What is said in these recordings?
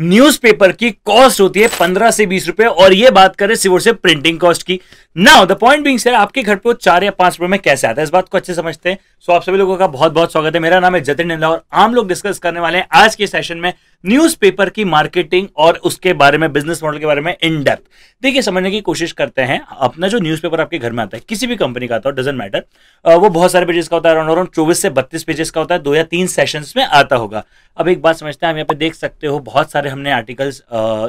newspaper की cost होती है पंद्रह से बीस रुपए और ये बात करें सिर्फ से प्रिंटिंग कॉस्ट की now the point being sir आपके घर पे चार या पांच रुपए में कैसे आता है इस बात को अच्छे समझते हैं सो so, आप सभी लोगों का बहुत बहुत स्वागत है मेरा नाम है जतिन निंदा और आम लोग डिस्कस करने वाले हैं आज के सेशन में न्यूज़पेपर की मार्केटिंग और उसके बारे में बिजनेस मॉडल के बारे में इन डेप्थ देखिए समझने की कोशिश करते हैं अपना जो न्यूज़पेपर आपके घर में आता है किसी भी कंपनी का आता है डजेंट मैटर वो बहुत सारे पेजेस का होता है अराउंड अराउंड चौबीस से बत्तीस पेजेस का होता है दो या तीन सेशंस में आता होगा अब एक बात समझते हैं हम यहाँ पे देख सकते हो बहुत सारे हमने आर्टिकल्स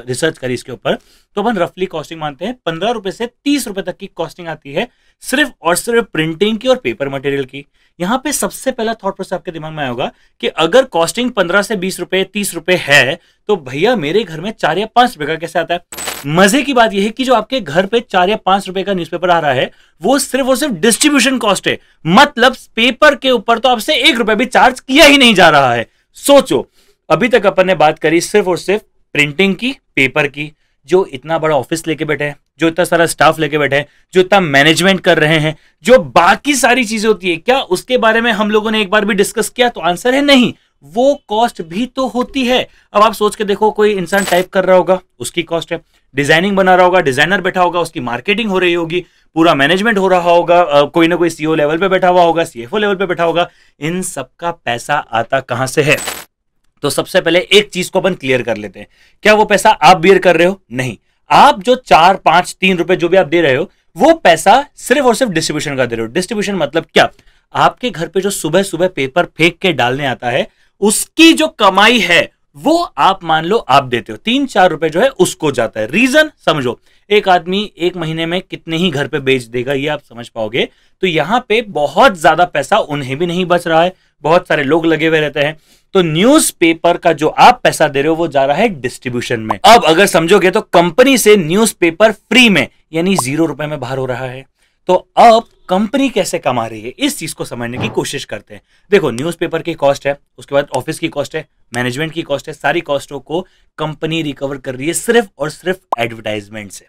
रिसर्च करी इसके ऊपर तो अपन रफली कॉस्टिंग मानते हैं पंद्रह रुपए से तीस रुपए तक की कॉस्टिंग आती है सिर्फ और सिर्फ प्रिंटिंग की और पेपर मटेरियल की यहाँ पे सबसे पहला थॉट प्रोसेस आपके दिमाग में आएगा कि अगर कॉस्टिंग पंद्रह से बीस रुपए तीस रुपए है तो भैया मेरे घर में चार या पांच रुपए का कैसे आता है मजे की बात यह है कि जो आपके घर पे चार या पांच रुपए का न्यूज़पेपर आ रहा है वो सिर्फ और सिर्फ डिस्ट्रीब्यूशन कॉस्ट है मतलब पेपर के ऊपर तो आपसे एक रुपए भी चार्ज किया ही नहीं जा रहा है सोचो अभी तक अपन ने बात करी सिर्फ और सिर्फ प्रिंटिंग की पेपर की जो इतना बड़ा ऑफिस लेके बैठे हैं जो इतना सारा स्टाफ लेके बैठे हैं जो इतना मैनेजमेंट कर रहे हैं जो बाकी सारी चीजें होती है क्या उसके बारे में हम लोगों ने एक बार भी डिस्कस किया तो आंसर है नहीं वो कॉस्ट भी तो होती है अब आप सोच के देखो कोई इंसान टाइप कर रहा होगा उसकी कॉस्ट है डिजाइनिंग बना रहा होगा डिजाइनर बैठा होगा उसकी मार्केटिंग हो रही होगी पूरा मैनेजमेंट हो रहा होगा कोई ना कोई सीईओ लेवल e पे बैठा हुआ होगा सीएफओ लेवल पे बैठा होगा इन सबका पैसा आता कहां से है तो सबसे पहले एक चीज को अपन क्लियर कर लेते हैं क्या वो पैसा आप बियर कर रहे हो नहीं आप जो चार पांच तीन रुपए जो भी आप दे रहे हो वो पैसा सिर्फ और सिर्फ डिस्ट्रीब्यूशन का दे रहे हो डिस्ट्रीब्यूशन मतलब क्या आपके घर पे जो सुबह सुबह पेपर फेंक के डालने आता है उसकी जो कमाई है वो आप मान लो आप देते हो तीन चार रुपए जो है उसको जाता है रीजन समझो एक आदमी एक महीने में कितने ही घर पे बेच देगा ये आप समझ पाओगे तो यहाँ पे बहुत ज्यादा पैसा उन्हें भी नहीं बच रहा है बहुत सारे लोग लगे हुए रहते हैं तो न्यूज़पेपर का जो आप पैसा दे रहे हो वो जा रहा है डिस्ट्रीब्यूशन में अब अगर समझोगे तो कंपनी से न्यूज़पेपर फ्री में यानी जीरो रुपए में बाहर हो रहा है तो अब कंपनी कैसे कमा रही है इस चीज को समझने की कोशिश करते हैं देखो न्यूज़पेपर की कॉस्ट है उसके बाद ऑफिस की कॉस्ट है मैनेजमेंट की कॉस्ट है सारी कॉस्टों को कंपनी रिकवर कर रही है सिर्फ और सिर्फ एडवर्टाइजमेंट से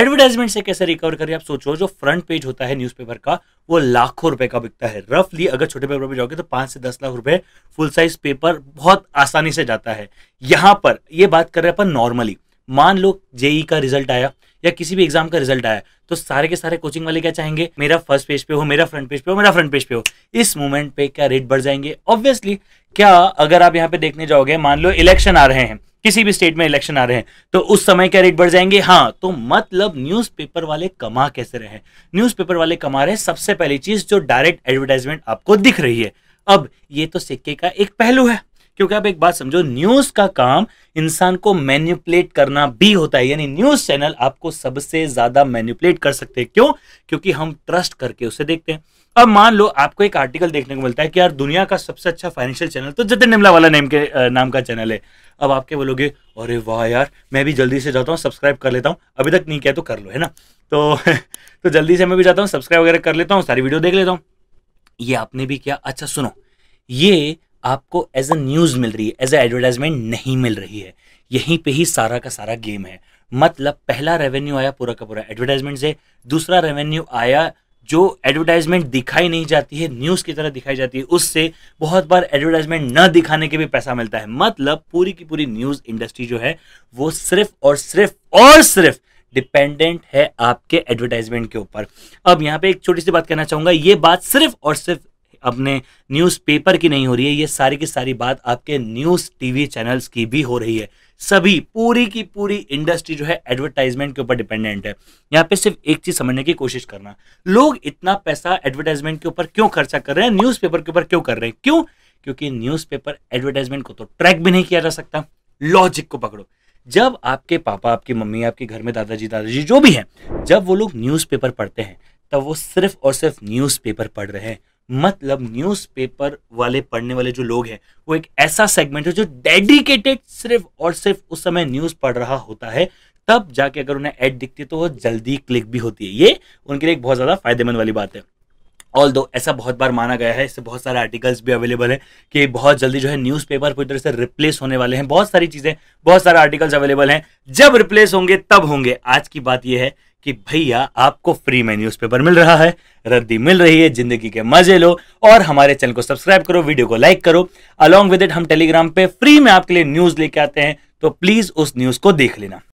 एडवर्टाइजमेंट से कैसे रिकवर कर रही है आप सोचो जो फ्रंट पेज होता है न्यूज़पेपर का वो लाखों रुपए का बिकता है रफली अगर छोटे पेपर पर जाओगे तो पांच से दस लाख रुपए फुल साइज पेपर बहुत आसानी से जाता है यहां पर ये बात कर रहे हैं अपन नॉर्मली मान लो जेई का रिजल्ट आया या किसी भी एग्जाम का रिजल्ट आया तो सारे के सारे कोचिंग वाले क्या चाहेंगे मेरा फर्स्ट पेज पे हो मेरा फ्रंट पेज पे हो मेरा फ्रंट पेज पे हो इस मोमेंट पे क्या रेट बढ़ जाएंगे ऑब्वियसली क्या अगर आप यहाँ पे देखने जाओगे मान लो इलेक्शन आ रहे हैं किसी भी स्टेट में इलेक्शन आ रहे हैं तो उस समय क्या रेट बढ़ जाएंगे हाँ तो मतलब न्यूज़पेपर वाले कमा कैसे रहे न्यूज़पेपर वाले कमा रहे सबसे पहली चीज जो डायरेक्ट एडवर्टाइजमेंट आपको दिख रही है अब ये तो सिक्के का एक पहलू है क्योंकि आप एक बात समझो न्यूज का काम इंसान को मैन्युपुलेट करना भी होता है यानी न्यूज चैनल आपको सबसे ज्यादा मैन्युपुलेट कर सकते हैं क्यों क्योंकि हम ट्रस्ट करके उसे देखते हैं अब मान लो आपको एक आर्टिकल देखने को मिलता है कि यार दुनिया का सबसे अच्छा फाइनेंशियल चैनल तो जतिन निमला वाला नेम के नाम का चैनल है अब आपके बोलोगे अरे वाह यार मैं भी जल्दी से जाता हूँ सब्सक्राइब कर लेता हूँ अभी तक नहीं किया तो कर लो है ना तो तो जल्दी से मैं भी जाता हूँ सब्सक्राइब वगैरह कर लेता हूँ सारी वीडियो देख लेता हूँ ये आपने भी किया अच्छा सुनो ये आपको एज अ न्यूज़ मिल रही है एज अ एडवर्टाइजमेंट नहीं मिल रही है यहीं पे ही सारा का सारा गेम है मतलब पहला रेवेन्यू आया पूरा का पूरा एडवर्टाइजमेंट से दूसरा रेवेन्यू आया जो एडवर्टाइजमेंट दिखाई नहीं जाती है न्यूज़ की तरह दिखाई जाती है उससे बहुत बार एडवर्टाइजमेंट न दिखाने के भी पैसा मिलता है मतलब पूरी की पूरी न्यूज़ इंडस्ट्री जो है वो सिर्फ और सिर्फ और सिर्फ डिपेंडेंट है आपके एडवर्टाइजमेंट के ऊपर अब यहाँ पे एक छोटी सी बात कहना चाहूंगा ये बात सिर्फ और सिर्फ अपने न्यूज़पेपर की नहीं हो रही है ये सारी की सारी बात आपके न्यूज़ टीवी चैनल्स की भी हो रही है सभी पूरी की पूरी इंडस्ट्री जो है एडवर्टाइजमेंट के ऊपर डिपेंडेंट है यहाँ पे सिर्फ एक चीज समझने की कोशिश करना लोग इतना पैसा एडवर्टाइजमेंट के ऊपर क्यों खर्चा कर रहे हैं न्यूज़पेपर के ऊपर क्यों कर रहे हैं क्यों क्योंकि न्यूज़पेपर एडवर्टाइजमेंट को तो ट्रैक भी नहीं किया जा सकता लॉजिक को पकड़ो जब आपके पापा आपकी मम्मी आपके घर में दादाजी दादाजी जो भी हैं जब वो लोग न्यूज़पेपर पढ़ते हैं तब वो सिर्फ और सिर्फ न्यूज़पेपर पढ़ रहे हैं मतलब न्यूज़पेपर वाले पढ़ने वाले जो लोग हैं वो एक ऐसा सेगमेंट है जो डेडिकेटेड सिर्फ और सिर्फ उस समय न्यूज़ पढ़ रहा होता है तब जाके अगर उन्हें ऐड दिखती है तो वो जल्दी क्लिक भी होती है ये उनके लिए एक बहुत ज़्यादा फायदेमंद वाली बात है ऑल दो ऐसा बहुत बार माना गया है इससे बहुत सारे आर्टिकल्स भी अवेलेबल है कि बहुत जल्दी जो है न्यूज़पेपर पूरी तरह से रिप्लेस होने वाले हैं बहुत सारी चीज़ें बहुत सारे आर्टिकल्स अवेलेबल हैं जब रिप्लेस होंगे तब होंगे आज की बात यह है कि भैया आपको फ्री में न्यूज़पेपर मिल रहा है रद्दी मिल रही है जिंदगी के मजे लो और हमारे चैनल को सब्सक्राइब करो वीडियो को लाइक करो अलॉन्ग विद इट हम टेलीग्राम पे फ्री में आपके लिए न्यूज़ लेके आते हैं तो प्लीज़ उस न्यूज़ को देख लेना